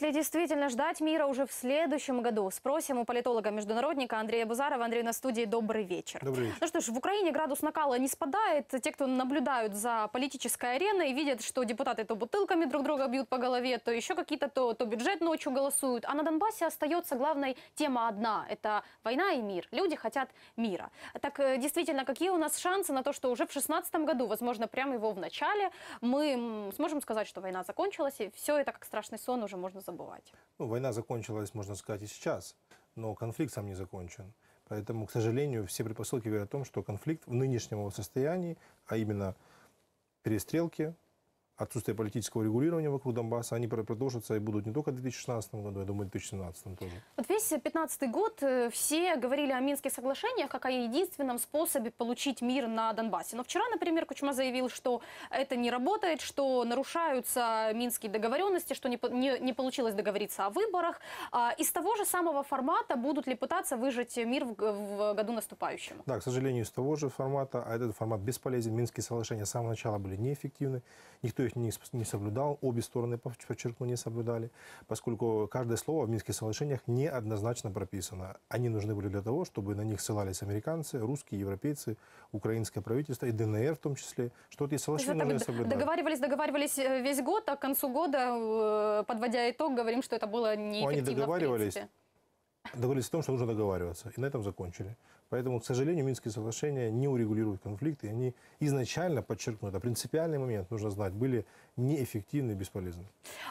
Стоит ли действительно ждать мира уже в следующем году? Спросим у политолога-международника Андрея Бузарова. Андрей, на студии добрый вечер. Добрый вечер. Ну что ж, в Украине градус накала не спадает. Те, кто наблюдают за политической ареной, видят, что депутаты то бутылками друг друга бьют по голове, то еще какие-то, то, то бюджет ночью голосуют. А на Донбассе остается главной тема одна. Это война и мир. Люди хотят мира. Так э, действительно, какие у нас шансы на то, что уже в 2016 году, возможно, прямо его в начале, мы сможем сказать, что война закончилась, и все это как страшный сон уже можно забывать. Ну, война закончилась, можно сказать, и сейчас, но конфликт сам не закончен. Поэтому, к сожалению, все предпосылки говорят о том, что конфликт в нынешнем его состоянии, а именно перестрелки, отсутствие политического регулирования вокруг Донбасса, они продолжатся и будут не только в 2016 году, я думаю, в 2017 тоже. Вот весь 2015 год э, все говорили о Минских соглашениях как о единственном способе получить мир на Донбассе. Но вчера, например, Кучма заявил, что это не работает, что нарушаются минские договоренности, что не, не, не получилось договориться о выборах. А, из того же самого формата будут ли пытаться выжить мир в, в году наступающем? Да, к сожалению, из того же формата, а этот формат бесполезен. Минские соглашения с самого начала были неэффективны. Никто их не, соблюдал, обе стороны, подчеркну, не соблюдали, поскольку каждое слово в Минских соглашениях неоднозначно прописано. Они нужны были для того, чтобы на них ссылались американцы, русские, европейцы, украинское правительство и ДНР в том числе. Что эти соглашения нужно соблюдать. Договаривались, договаривались э, весь год, а к концу года, э, подводя итог, говорим, что это было неэффективно. Но они договаривались, договорились о том, что нужно договариваться. И на этом закончили. Поэтому, к сожалению, Минские соглашения не урегулируют конфликты. они изначально, подчеркну, это а принципиальный момент, нужно знать, были неэффективны и бесполезны.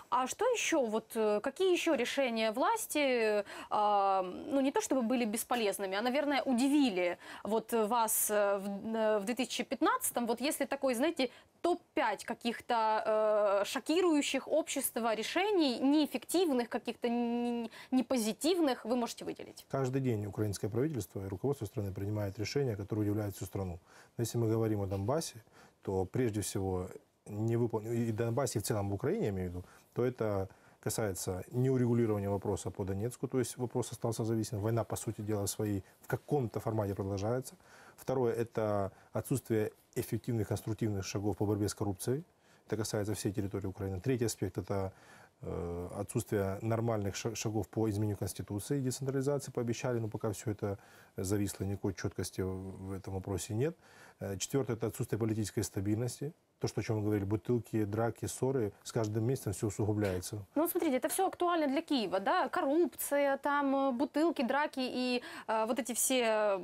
А что еще, вот э, какие еще решения власти, э, ну не то чтобы были бесполезными, а, наверное, удивили вот э, вас э, в, в 2015-м, вот если такой, знаете, топ-5 каких-то э, шокирующих общество решений, неэффективных, каких-то непозитивных, вы можете выделить? Каждый день украинское правительство и руководство страны принимает решения, которые удивляют всю страну. Но если мы говорим о Донбассе, то прежде всего не выпол... и Донбассе в целом в Украине, я имею в виду, то это касается неурегулирования вопроса по Донецку, то есть вопрос остался зависимым. Война, по сути дела, своей в каком-то формате продолжается. Второе – это отсутствие эффективных, конструктивных шагов по борьбе с коррупцией. Это касается всей территории Украины. Третий аспект – это Э, отсутствие нормальных шагов по изменению Конституции и децентрализации пообещали, но пока все это зависло, никакой четкости в этом вопросе нет. Э, Четвертое – это отсутствие политической стабильности то, что, о чем вы говорили, бутылки, драки, ссоры, с каждым месяцем все усугубляется. Ну, смотрите, это все актуально для Киева, да, коррупция, там, э, бутылки, драки и э, вот эти все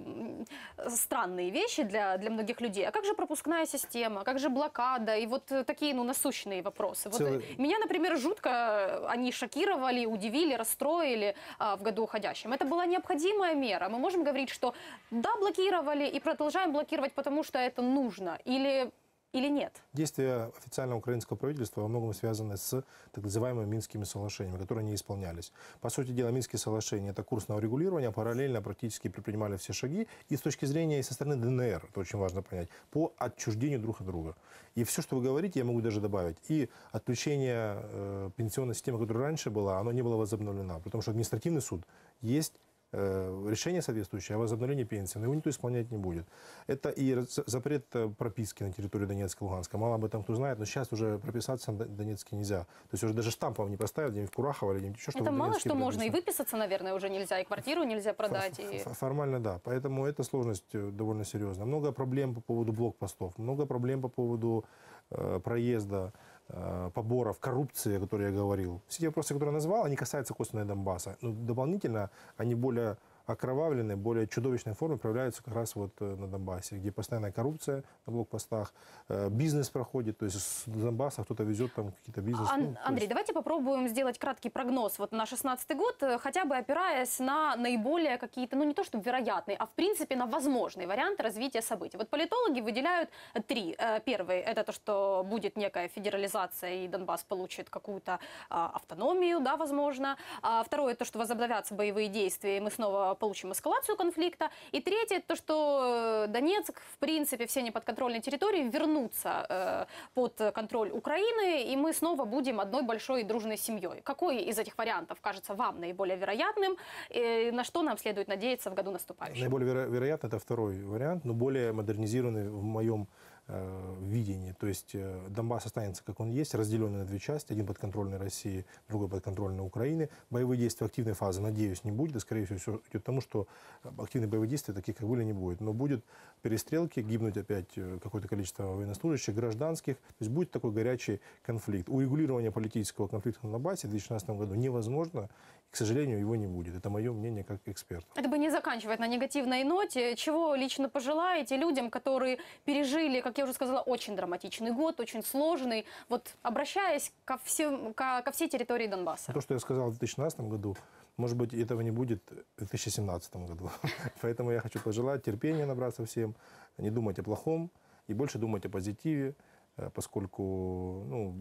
странные вещи для, для многих людей. А как же пропускная система, как же блокада и вот э, такие, ну, насущные вопросы? Вот Целый... Меня, например, жутко э, они шокировали, удивили, расстроили э, в году уходящем. Это была необходимая мера. Мы можем говорить, что да, блокировали и продолжаем блокировать, потому что это нужно, или или нет? Действия официального украинского правительства во многом связаны с так называемыми Минскими соглашениями, которые не исполнялись. По сути дела, Минские соглашения – это курс на урегулирование, параллельно практически предпринимали все шаги. И с точки зрения и со стороны ДНР, это очень важно понять, по отчуждению друг от друга. И все, что вы говорите, я могу даже добавить. И отключение э, пенсионной системы, которая раньше была, она не была возобновлена, потому что административный суд есть Э, решение соответствующее о возобновлении пенсии, но его никто исполнять не будет. Это и запрет э, прописки на территории Донецка и Луганска. Мало об этом кто знает, но сейчас уже прописаться на Донецке нельзя. То есть уже даже штамп вам не поставят, где-нибудь в Курахово или где-нибудь еще. Это мало Донецке что можно, и выписаться, наверное, уже нельзя, и квартиру нельзя продать. Ф и... Формально да, поэтому эта сложность э, довольно серьезная. Много проблем по поводу блокпостов, много проблем по поводу э, проезда. Э, поборов, коррупции, о которой я говорил, все те вопросы, которые я назвал, они касаются косвенно Донбасса. Но ну, дополнительно они более окровавленные более чудовищной формы проявляются как раз вот э, на Донбассе, где постоянная коррупция на блокпостах, э, бизнес проходит, то есть с Донбасса кто-то везет там какие-то бизнесы. Ан ну, Андрей, есть... давайте попробуем сделать краткий прогноз вот на 16 год, э, хотя бы опираясь на наиболее какие-то, ну не то чтобы вероятные, а в принципе на возможный вариант развития событий. Вот политологи выделяют три. Первый – это то, что будет некая федерализация и Донбасс получит какую-то а, автономию, да, возможно. А Второе – то, что возобновятся боевые действия, и мы снова получим эскалацию конфликта. И третье, то, что э, Донецк, в принципе, все неподконтрольные территории вернутся э, под контроль Украины, и мы снова будем одной большой дружной семьей. Какой из этих вариантов кажется вам наиболее вероятным, э, и на что нам следует надеяться в году наступающем? Наиболее веро вероятно это второй вариант, но более модернизированный в моем Э, видении. То есть э, Донбасс останется, как он есть, разделенный на две части. Один подконтрольный России, другой подконтрольный Украины. Боевые действия активной фазы, надеюсь, не будет. И, скорее всего, все идет к тому, что э, активные боевые действия таких, как были, не будет. Но будет перестрелки, гибнуть опять какое-то количество военнослужащих, гражданских. То есть будет такой горячий конфликт. Урегулирование политического конфликта на Донбассе в 2016 году невозможно. И, к сожалению, его не будет. Это мое мнение как эксперта. Это бы не заканчивать на негативной ноте. Чего лично пожелаете людям, которые пережили как как я уже сказала, очень драматичный год, очень сложный. Вот обращаясь ко, всем, ко, ко всей территории Донбасса. То, что я сказал в 2016 году, может быть, этого не будет в 2017 году. Поэтому я хочу пожелать терпения набраться всем, не думать о плохом и больше думать о позитиве, э, поскольку ну,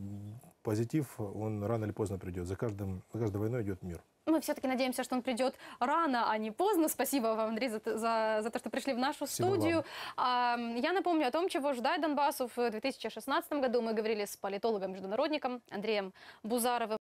позитив, он рано или поздно придет. За, каждым, за каждой войной идет мир мы все-таки надеемся, что он придет рано, а не поздно. Спасибо вам, Андрей, за, за, за то, что пришли в нашу Спасибо студию. Вам. Я напомню о том, чего ждать Донбассу в 2016 году. Мы говорили с политологом-международником Андреем Бузаровым.